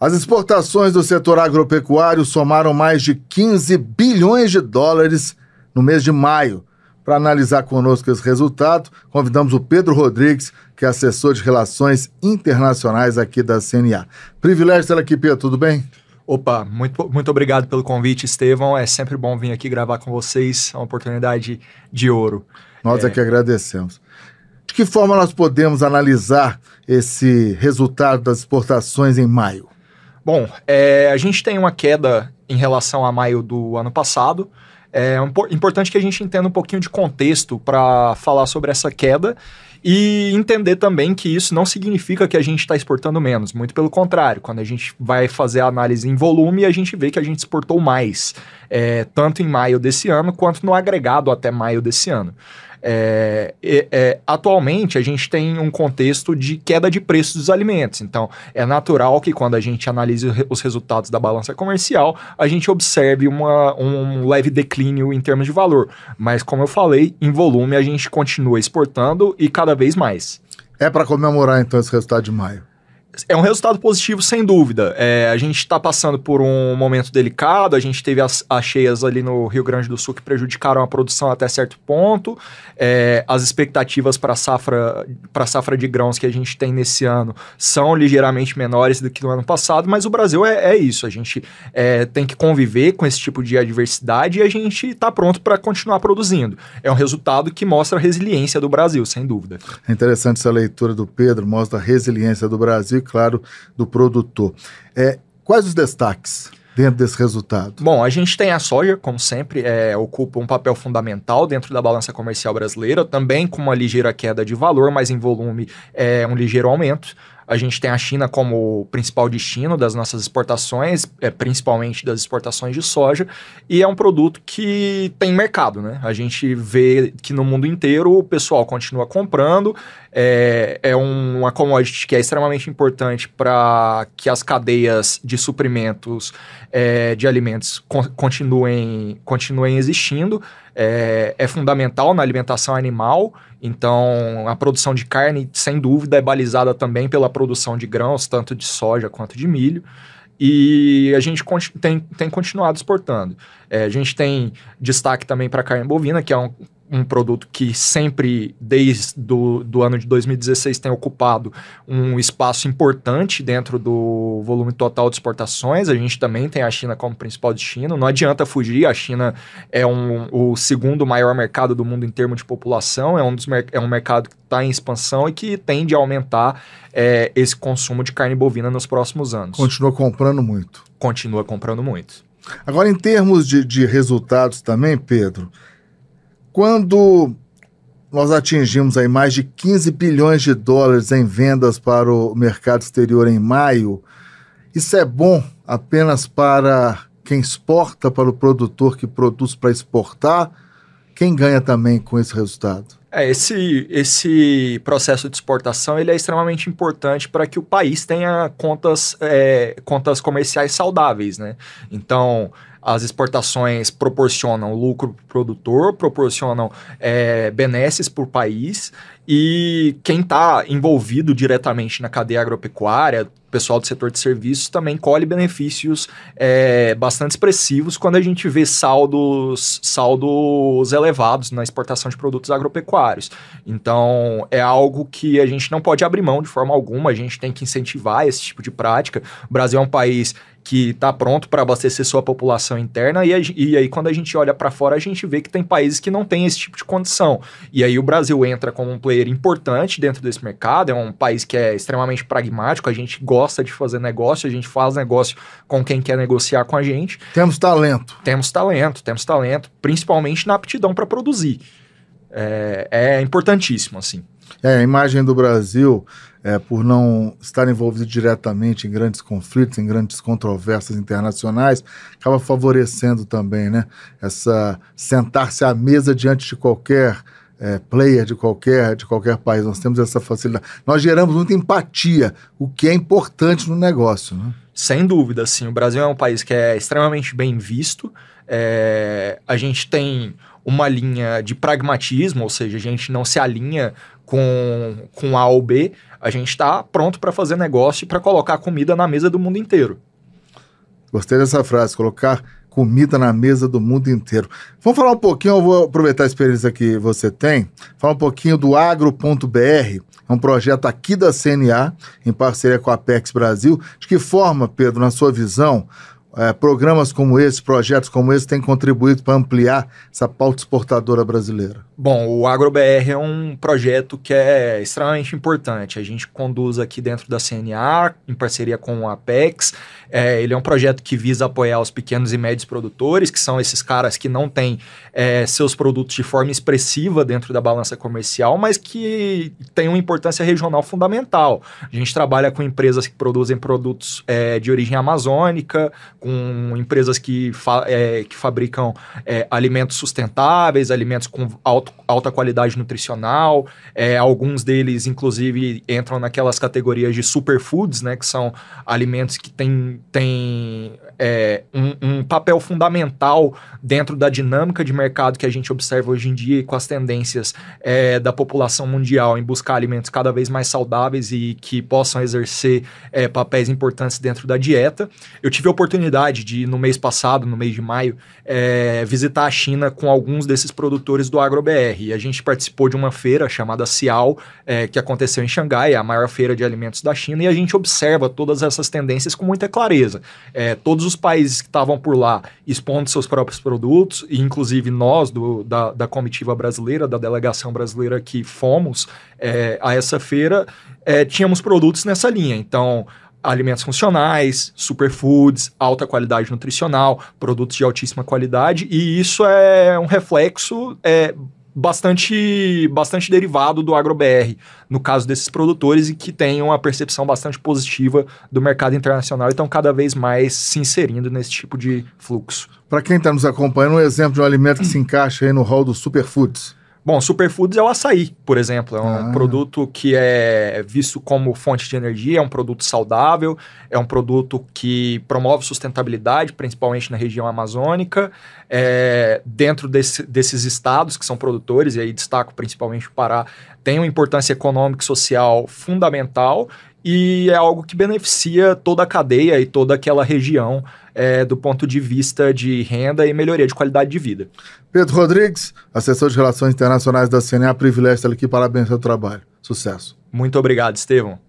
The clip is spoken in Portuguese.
As exportações do setor agropecuário somaram mais de 15 bilhões de dólares no mês de maio. Para analisar conosco esse resultado, convidamos o Pedro Rodrigues, que é assessor de Relações Internacionais aqui da CNA. Privilégio estar aqui, Pedro, tudo bem? Opa, muito, muito obrigado pelo convite, Estevão. É sempre bom vir aqui gravar com vocês, é uma oportunidade de ouro. Nós é, é que agradecemos. De que forma nós podemos analisar esse resultado das exportações em maio? Bom, é, a gente tem uma queda em relação a maio do ano passado. É, é importante que a gente entenda um pouquinho de contexto para falar sobre essa queda e entender também que isso não significa que a gente está exportando menos, muito pelo contrário, quando a gente vai fazer a análise em volume, a gente vê que a gente exportou mais, é, tanto em maio desse ano quanto no agregado até maio desse ano. É, é, é, atualmente, a gente tem um contexto de queda de preços dos alimentos. Então, é natural que quando a gente analise os resultados da balança comercial, a gente observe uma, um leve declínio em termos de valor. Mas, como eu falei, em volume a gente continua exportando e cada vez mais. É para comemorar, então, esse resultado de maio é um resultado positivo, sem dúvida. É, a gente está passando por um momento delicado, a gente teve as, as cheias ali no Rio Grande do Sul que prejudicaram a produção até certo ponto. É, as expectativas para a safra, safra de grãos que a gente tem nesse ano são ligeiramente menores do que no ano passado, mas o Brasil é, é isso. A gente é, tem que conviver com esse tipo de adversidade e a gente está pronto para continuar produzindo. É um resultado que mostra a resiliência do Brasil, sem dúvida. É interessante essa leitura do Pedro, mostra a resiliência do Brasil claro, do produtor. É, quais os destaques? dentro desse resultado? Bom, a gente tem a soja, como sempre, é, ocupa um papel fundamental dentro da balança comercial brasileira, também com uma ligeira queda de valor, mas em volume é um ligeiro aumento. A gente tem a China como principal destino das nossas exportações, é, principalmente das exportações de soja, e é um produto que tem mercado, né? A gente vê que no mundo inteiro o pessoal continua comprando, é, é um, uma commodity que é extremamente importante para que as cadeias de suprimentos é, de alimentos con continuem, continuem existindo é, é fundamental na alimentação animal. Então, a produção de carne, sem dúvida, é balizada também pela produção de grãos, tanto de soja quanto de milho e a gente tem, tem continuado exportando. É, a gente tem destaque também para a carne bovina, que é um um produto que sempre, desde do, do ano de 2016, tem ocupado um espaço importante dentro do volume total de exportações. A gente também tem a China como principal destino. Não adianta fugir, a China é um, o segundo maior mercado do mundo em termos de população, é um, dos, é um mercado que está em expansão e que tende a aumentar é, esse consumo de carne bovina nos próximos anos. Continua comprando muito. Continua comprando muito. Agora, em termos de, de resultados também, Pedro, quando nós atingimos aí mais de 15 bilhões de dólares em vendas para o mercado exterior em maio, isso é bom apenas para quem exporta, para o produtor que produz para exportar? Quem ganha também com esse resultado? É, esse, esse processo de exportação ele é extremamente importante para que o país tenha contas, é, contas comerciais saudáveis. Né? Então, as exportações proporcionam lucro para o produtor, proporcionam é, benesses para o país e quem está envolvido diretamente na cadeia agropecuária, pessoal do setor de serviços também colhe benefícios é, bastante expressivos quando a gente vê saldos, saldos elevados na exportação de produtos agropecuários. Então, é algo que a gente não pode abrir mão de forma alguma, a gente tem que incentivar esse tipo de prática. O Brasil é um país que está pronto para abastecer sua população interna, e, a, e, aí quando a gente olha para fora, a gente vê que tem países que não têm esse tipo de condição. E aí o Brasil entra como um player importante dentro desse mercado, é um país que é extremamente pragmático, a gente gosta gosta de fazer negócio, a gente faz negócio com quem quer negociar com a gente. Temos talento. Temos talento, temos talento, principalmente na aptidão para produzir. É, é, importantíssimo, assim. É, a imagem do Brasil, é, por não estar envolvido diretamente em grandes conflitos, em grandes controvérsias internacionais, acaba favorecendo também, né? Essa sentar-se à mesa diante de qualquer é, player de qualquer, de qualquer país. Nós temos essa facilidade. Nós geramos muita empatia, o que é importante no negócio. Né? Sem dúvida, sim. O Brasil é um país que é extremamente bem visto. É, a gente tem uma linha de pragmatismo, ou seja, a gente não se alinha com, com A ou B. A gente está pronto para fazer negócio e para colocar comida na mesa do mundo inteiro. Gostei dessa frase, colocar comida na mesa do mundo inteiro. Vamos falar um pouquinho, eu vou aproveitar a experiência que você tem, falar um pouquinho do agro.br, é um projeto aqui da CNA, em parceria com a Apex Brasil. De que forma, Pedro, na sua visão, é, programas como esse, projetos como esse, têm contribuído para ampliar essa pauta exportadora brasileira? Bom, o AgroBR é um projeto que é extremamente importante. A gente conduz aqui dentro da CNA, em parceria com o Apex. É, ele é um projeto que visa apoiar os pequenos e médios produtores, que são esses caras que não têm é, seus produtos de forma expressiva dentro da balança comercial, mas que têm uma importância regional fundamental. A gente trabalha com empresas que produzem produtos é, de origem amazônica, com empresas que, fa é, que fabricam é, alimentos sustentáveis, alimentos com alto alto, alta qualidade nutricional. É, alguns deles, inclusive, entram naquelas categorias de superfoods, né? Que são alimentos que têm, têm é, um, um papel fundamental dentro da dinâmica de mercado que a gente observa hoje em dia e com as tendências é, da população mundial em buscar alimentos cada vez mais saudáveis e que possam exercer é, papéis importantes dentro da dieta. Eu tive a oportunidade de, no mês passado, no mês de maio, é, visitar a China com alguns desses produtores do AgroBR BR. E a gente participou de uma feira chamada Cial, é, que aconteceu em Xangai, é a maior feira de alimentos da China, e a gente observa todas essas tendências com muita clareza. É, todos os países que estavam por lá expondo seus próprios produtos, e inclusive nós, do, da, da comitiva brasileira, da delegação brasileira que fomos é, a essa feira, é, tínhamos produtos nessa linha. Então, alimentos funcionais, superfoods, alta qualidade nutricional, produtos de altíssima qualidade, e isso é um reflexo é, bastante, bastante derivado do AgroBR, no caso desses produtores, e que tenham uma percepção bastante positiva do mercado internacional e estão cada vez mais se inserindo nesse tipo de fluxo. Para quem está nos acompanhando, um exemplo de um alimento que se encaixa aí no hall dos superfoods. Bom, superfoods é o açaí, por exemplo. É um ah. produto que é visto como fonte de energia, é um produto saudável, é um produto que promove sustentabilidade, principalmente na região amazônica. É, dentro desse, desses estados que são produtores, e aí destaco principalmente o Pará, tem uma importância econômica e social fundamental e é algo que beneficia toda a cadeia e toda aquela região é, do ponto de vista de renda e melhoria de qualidade de vida. Pedro Rodrigues, assessor de Relações Internacionais da CNA, privilégio estar aqui, parabéns pelo trabalho. Sucesso. Muito obrigado, Estevam.